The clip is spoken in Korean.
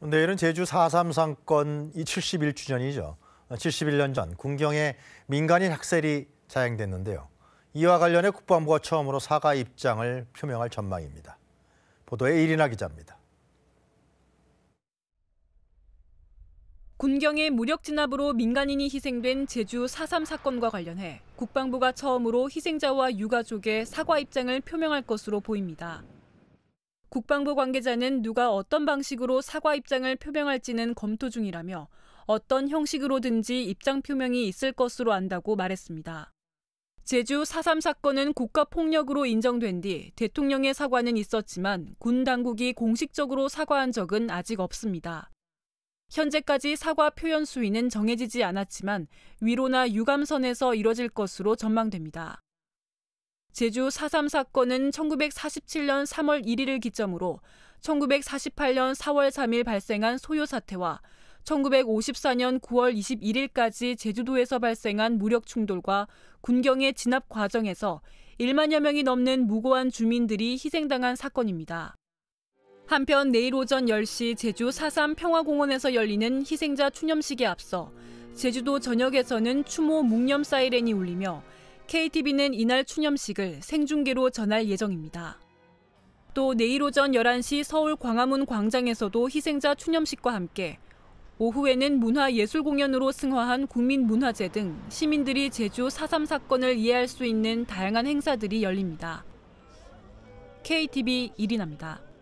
내일은 제주 4.3 사건 이 71주년이죠. 71년 전 군경에 민간인 학살이 자행됐는데요. 이와 관련해 국방부가 처음으로 사과 입장을 표명할 전망입니다. 보도에 이리나 기자입니다. 군경의 무력 진압으로 민간인이 희생된 제주 4.3 사건과 관련해 국방부가 처음으로 희생자와 유가족의 사과 입장을 표명할 것으로 보입니다. 국방부 관계자는 누가 어떤 방식으로 사과 입장을 표명할지는 검토 중이라며 어떤 형식으로든지 입장 표명이 있을 것으로 안다고 말했습니다. 제주 4.3 사건은 국가폭력으로 인정된 뒤 대통령의 사과는 있었지만 군 당국이 공식적으로 사과한 적은 아직 없습니다. 현재까지 사과 표현 수위는 정해지지 않았지만 위로나 유감선에서 이뤄질 것으로 전망됩니다. 제주 4.3 사건은 1947년 3월 1일을 기점으로 1948년 4월 3일 발생한 소요 사태와 1954년 9월 21일까지 제주도에서 발생한 무력 충돌과 군경의 진압 과정에서 1만여 명이 넘는 무고한 주민들이 희생당한 사건입니다. 한편 내일 오전 10시 제주 4.3 평화공원에서 열리는 희생자 추념식에 앞서 제주도 전역에서는 추모 묵념 사이렌이 울리며 k t v 는 이날 추념식을 생중계로 전할 예정입니다. 또 내일 오전 11시 서울 광화문 광장에서도 희생자 추념식과 함께 오후에는 문화예술공연으로 승화한 국민문화재 등 시민들이 제주 4.3 사건을 이해할 수 있는 다양한 행사들이 열립니다. KTV 이리나입니다.